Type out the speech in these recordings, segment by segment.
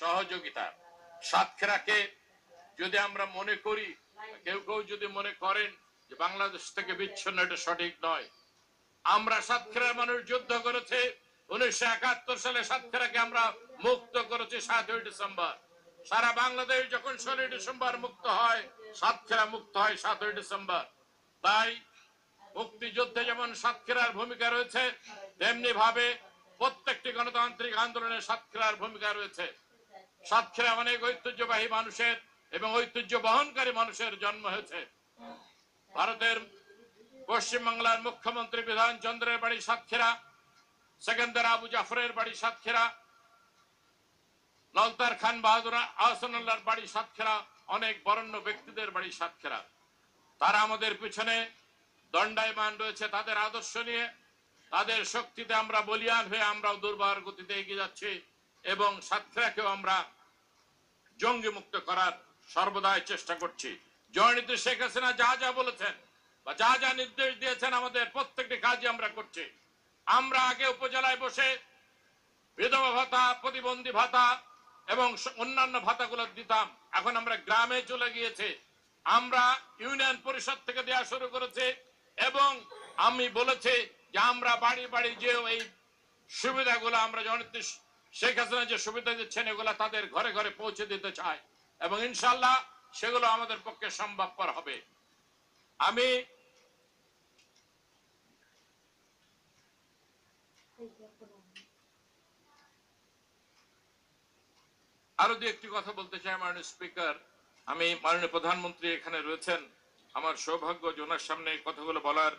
সহযোগিতা সাতক্ষীরাকে যদি আমরা মনে করি কেউ কেউ যদি মনে করেন যে বাংলাদেশ থেকে বিচ্ছিন্ন এটা সঠিক নয় আমরা সাতক্ষীরা মানুষ যুদ্ধ করেছে উনিশশো একাত্তর সালে সাতক্ষীরাকে আমরা মুক্ত করেছি সাতই ডিসেম্বর সারা বাংলাদেশ যখন ষোলোই ডিসেম্বর মুক্ত হয় সাতক্ষীরা মুক্ত হয় সাতই ডিসেম্বর তাই মুক্তিযুদ্ধে যেমন সাতক্ষীরার ভূমিকা রয়েছে তেমনি ভাবে প্রত্যেকটি গণতান্ত্রিক আন্দোলনে সাতক্ষীরার ভূমিকা রয়েছে সাতক্ষীরা অনেক মানে ঐতিহ্যবাহী মানুষের এবং ঐতিহ্য বহনকারী মানুষের জন্ম হয়েছে ভারতের পশ্চিমবাংলার মুখ্যমন্ত্রী বিধান চন্দ্রের বাড়ি সাতক্ষীরা সেকেন্দার আবু জাফরের বাড়ি সাতক্ষীরা লালতার খান বাহাদুর আহসানুল্লাহর বাড়ি সাতক্ষীরা অনেক বরণ্য ব্যক্তিদের বাড়ি সাতক্ষীরা তারা আমাদের পিছনে দণ্ডায়মান রয়েছে তাদের আদর্শ নিয়ে তাদের শক্তিতে আমরা বলিয়ান হয়ে আমরাও দুর্বার গতিতে এগিয়ে যাচ্ছি এবং সাতক্ষীরাকেও আমরা জঙ্গি মুক্ত করার সর্বদাই চেষ্টা করছি জয়নীতি শেখ হাসিনা যা যা বলেছেন বা যা যা নির্দেশ দিয়েছেন আমাদের প্রত্যেকটি কাজই আমরা করছি আমরা আগে উপজেলায় বসে বিধবা ভাতা প্রতিবন্ধী ভাতা এবং অন্যান্য ভাতাগুলো দিতাম এখন আমরা গ্রামে চলে গিয়েছে আমরা ইউনিয়ন পরিষদ থেকে দেওয়া শুরু করেছে এবং আমি বলেছি যে আমরা বাড়ি বাড়ি যেও এই সুবিধাগুলো আমরা জনতি শেখ হাসিনা যে সুবিধা দিচ্ছেন এগুলো তাদের ঘরে ঘরে পৌঁছে দিতে চায় এবং ইনশাল্লাহ সেগুলো আমাদের পক্ষে সম্ভবপর হবে আমি আরো দু একটি কথা বলতে চাই মাননীয় স্পিকার আমি মাননীয় প্রধানমন্ত্রী এখানে রয়েছেন আমার সৌভাগ্য যে সামনে কথাগুলো বলার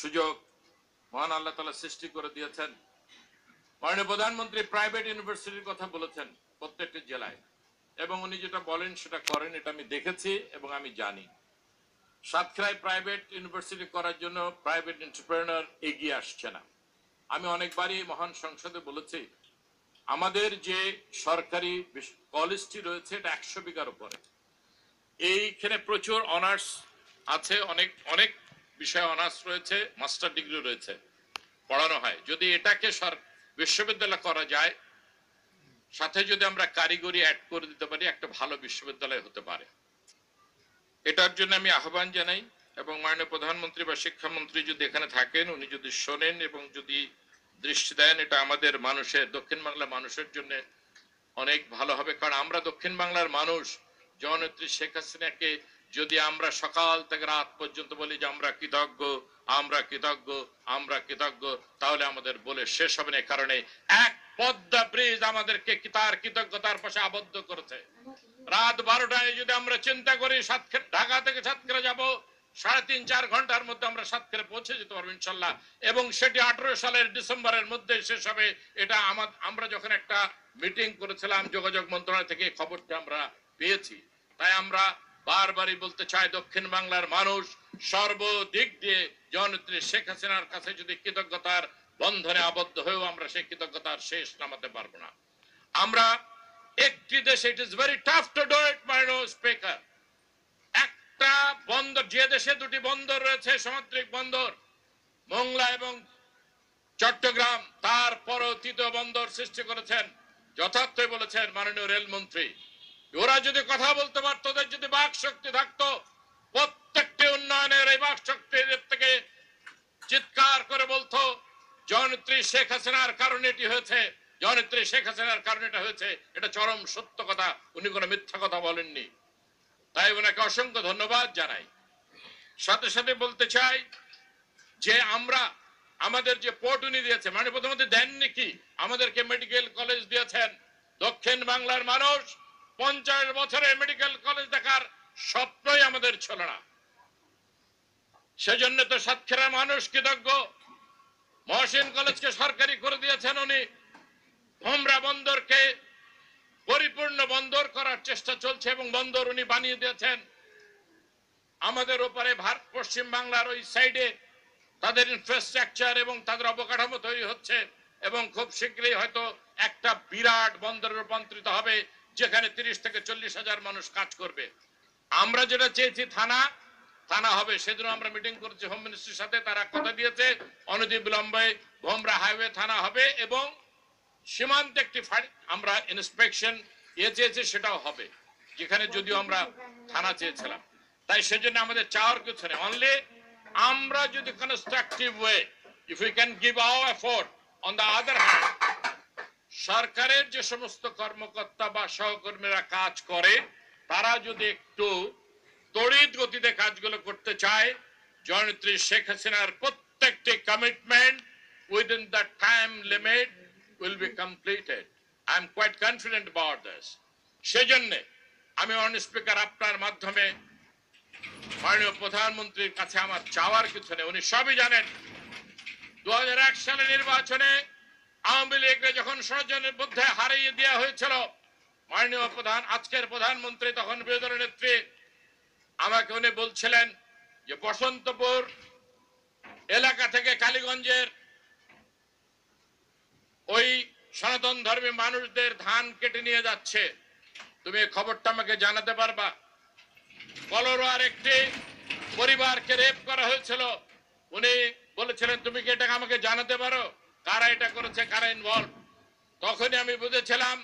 সুযোগ মহান আল্লাহ তালা সৃষ্টি করে দিয়েছেন মাননীয় প্রধানমন্ত্রী প্রাইভেট ইউনিভার্সিটির কথা বলেছেন প্রত্যেকটি জেলায় এবং উনি যেটা বলেন সেটা করেন এটা আমি দেখেছি এবং আমি জানি সাতক্ষীরায় প্রাইভেট ইউনিভার্সিটি করার জন্য প্রাইভেট এন্টারপ্রেনার এগিয়ে আসছে না আমি অনেকবারই মহান সংসদে বলেছি আমাদের যে সরকারি কলেজটি রয়েছে এটা একশো বিঘার উপরে এইখানে প্রচুর অনার্স আছে অনেক অনেক বিষয়ে অনার্স রয়েছে মাস্টার ডিগ্রি রয়েছে পড়ানো হয় যদি এটাকে সরকার বিশ্ববিদ্যালয় করা যায় সাথে যদি আমরা কারিগরি অ্যাড করে দিতে পারি একটা ভালো বিশ্ববিদ্যালয় হতে পারে এটার জন্য আমি আহ্বান জানাই এবং মাননীয় প্রধানমন্ত্রী বা শিক্ষামন্ত্রী যদি এখানে থাকেন উনি যদি শোনেন এবং যদি দৃষ্টি দেন এটা আমাদের মানুষের দক্ষিণ বাংলার মানুষের জন্য অনেক ভালো হবে কারণ আমরা দক্ষিণ বাংলার মানুষ জননেত্রী শেখ হাসিনাকে যদি আমরা সকাল থেকে রাত পর্যন্ত বলি যে আমরা কৃতজ্ঞ আমরা কৃতজ্ঞ আমরা কৃতজ্ঞ তাহলে আমাদের বলে শেষ হবে না কারণে এক পদ্মা ব্রিজ আমাদেরকে তার কৃতজ্ঞতার পাশে আবদ্ধ করেছে রাত বারোটায় যদি আমরা চিন্তা করি সাতক্ষীরা ঢাকা থেকে সাতক্ষীরা যাব সাড়ে তিন চার ঘন্টার মধ্যে আমরা সাতক্ষীরা পৌঁছে যেতে পারবো ইনশাল্লাহ এবং সেটি আঠারো সালের ডিসেম্বরের মধ্যে শেষ হবে এটা আমার আমরা যখন একটা মিটিং করেছিলাম যোগাযোগ মন্ত্রণালয় থেকে খবরটা আমরা পেয়েছি তাই আমরা বারবারই বলতে চায় দক্ষিণ বাংলার মানুষ সর্বদিক দিয়ে জননেত্রী শেখ হাসিনার কাছে যদি কৃতজ্ঞতার বন্ধনে আবদ্ধ হয়েও আমরা সেই কৃতজ্ঞতার শেষ নামাতে পারবো না আমরা একটি দেশে it is very tough to do it my no speaker একটা বন্দর যে দেশে দুটি বন্দর রয়েছে সামুদ্রিক বন্দর মংলা এবং চট্টগ্রাম তারপরও তৃতীয় বন্দর সৃষ্টি করেছেন যথার্থই বলেছেন মাননীয় রেলমন্ত্রী ওরা যদি কথা বলতে পারতো ওদের যদি বাক শক্তি থাকতো প্রত্যেকটি উন্নয়নের এই বাক শক্তির থেকে চিৎকার করে বলতো জনত্রী শেখ হাসিনার কারণে এটি হয়েছে জনত্রী শেখ হাসিনার কারণে এটা হয়েছে এটা চরম সত্য কথা উনি কোনো মিথ্যা কথা বলেননি তাই ওনাকে অসংখ্য ধন্যবাদ জানাই সাথে সাথে বলতে চাই যে আমরা আমাদের যে পোর্ট উনি দিয়েছে মানে প্রথমত দেননি কি আমাদেরকে মেডিকেল কলেজ দিয়েছেন দক্ষিণ বাংলার মানুষ পঞ্চাশ বছরে মেডিকেল কলেজ দেখার স্বপ্নই আমাদের ছিল না সেজন্য তো সাতক্ষীরা মানুষ কৃতজ্ঞ মহসিন কলেজকে সরকারি করে দিয়েছেন উনি হোমরা বন্দরকে পরিপূর্ণ বন্দর করার চেষ্টা চলছে এবং বন্দর উনি বানিয়ে দিয়েছেন আমাদের ওপারে ভারত পশ্চিম বাংলার ওই সাইডে তাদের ইনফ্রাস্ট্রাকচার এবং তাদের অবকাঠামো তৈরি হচ্ছে এবং খুব শীঘ্রই হয়তো একটা বিরাট বন্দর রূপান্তরিত হবে যেখানে তিরিশ থেকে চল্লিশ হাজার মানুষ কাজ করবে আমরা যেটা চেয়েছি থানা থানা হবে সেদিন আমরা মিটিং করেছি হোম মিনিস্ট্রির সাথে তারা কথা দিয়েছে অনতি বিলম্বে ভোমরা হাইওয়ে থানা হবে এবং সীমান্তে একটি আমরা ইন্সপেকশন ইয়ে এ চেয়েছি সেটাও হবে যেখানে যদিও আমরা থানা চেয়েছিলাম তাই সেজন্য আমাদের চাওয়ার কিছু নেই অনলি আমরা যদি constructive way if you can give our effort on the other hand সরকারের যে সমস্ত কর্মকর্তা বা সহকর্মীরা কাজ করে তারা যদি একটু তড়িত গতিতে কাজগুলো করতে চায় জননেত্রী শেখ হাসিনার প্রত্যেকটি commitment within the time limit will be completed I am quite confident about this সেজন্যে আমি অন স্পিকার আপনার মাধ্যমে মাননীয় প্রধানমন্ত্রীর কাছে আমার চাওয়ার কিছু নেই উনি সবই জানেন দু সালে নির্বাচনে আওয়ামী লীগকে যখন ষড়যন্ত্রের মধ্যে হারিয়ে দেওয়া হয়েছিল মাননীয় প্রধান আজকের প্রধানমন্ত্রী তখন বিরোধী নেত্রী আমাকে উনি বলছিলেন যে বসন্তপুর এলাকা থেকে কালীগঞ্জের ওই সনাতন ধর্মী মানুষদের ধান কেটে নিয়ে যাচ্ছে তুমি খবরটা আমাকে জানাতে পারবা কলোরার একটি পরিবারকে রেপ করা হয়েছিল উনি বলেছিলেন তুমি কি এটাকে আমাকে জানাতে পারো কারা এটা করেছে কারা ইনভলভ তখনই আমি বুঝেছিলাম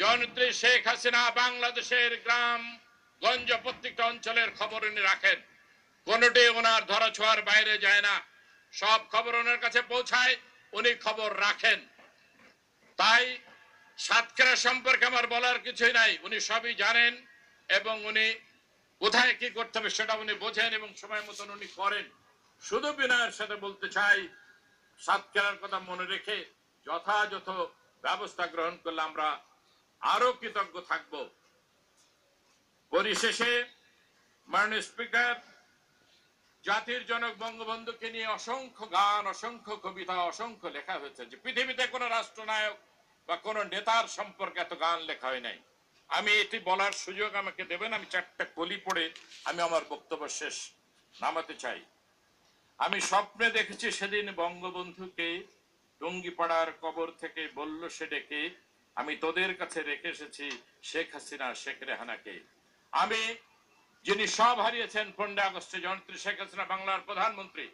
জয়নেত্রী শেখ হাসিনা বাংলাদেশের গ্রাম গঞ্জ প্রত্যেকটা অঞ্চলের খবর উনি রাখেন কোনোটি ওনার ধরাছোঁয়ার বাইরে যায় না সব খবর ওনার কাছে পৌঁছায় উনি খবর রাখেন তাই সাতক্ষীরা সম্পর্কে আমার বলার কিছুই নাই উনি সবই জানেন এবং উনি কোথায় কি করতে হবে সেটা উনি বোঝেন এবং সময় মতন উনি করেন শুধু বিনয়ের সাথে বলতে চাই সাতক্ষীরার কথা মনে রেখে যথাযথ ব্যবস্থা গ্রহণ করলে আমরা আরো কৃতজ্ঞ থাকব পরিশেষে মাননীয় স্পিকার জাতির জনক বঙ্গবন্ধুকে নিয়ে অসংখ্য গান অসংখ্য কবিতা অসংখ্য লেখা হয়েছে যে পৃথিবীতে কোনো রাষ্ট্রনায়ক বা কোনো নেতার সম্পর্কে এত গান লেখা হয় নাই আমি এটি বলার সুযোগ আমাকে দেবেন আমি চারটা কলি পড়ে আমি আমার বক্তব্য শেষ নামাতে চাই আমি স্বপ্নে দেখেছি সেদিন বঙ্গবন্ধুকে টঙ্গিপাড়ার কবর থেকে বলল সে ডেকে আমি তোদের কাছে রেখে এসেছি শেখ হাসিনা শেখ রেহানাকে আমি যিনি সব হারিয়েছেন পনেরো আগস্টে জনত্রী শেখ হাসিনা বাংলার প্রধানমন্ত্রী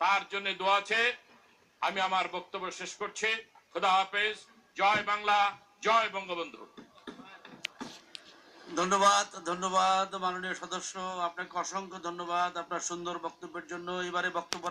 তার জন্য দোয়া আছে আমি আমার বক্তব্য শেষ করছি খোদা হাফেজ জয় বাংলা জয় বঙ্গবন্ধু ধন্যবাদ ধন্যবাদ মাননীয় সদস্য আপনাকে অসংখ্য ধন্যবাদ আপনার সুন্দর বক্তব্যের জন্য এবারে বক্তব্য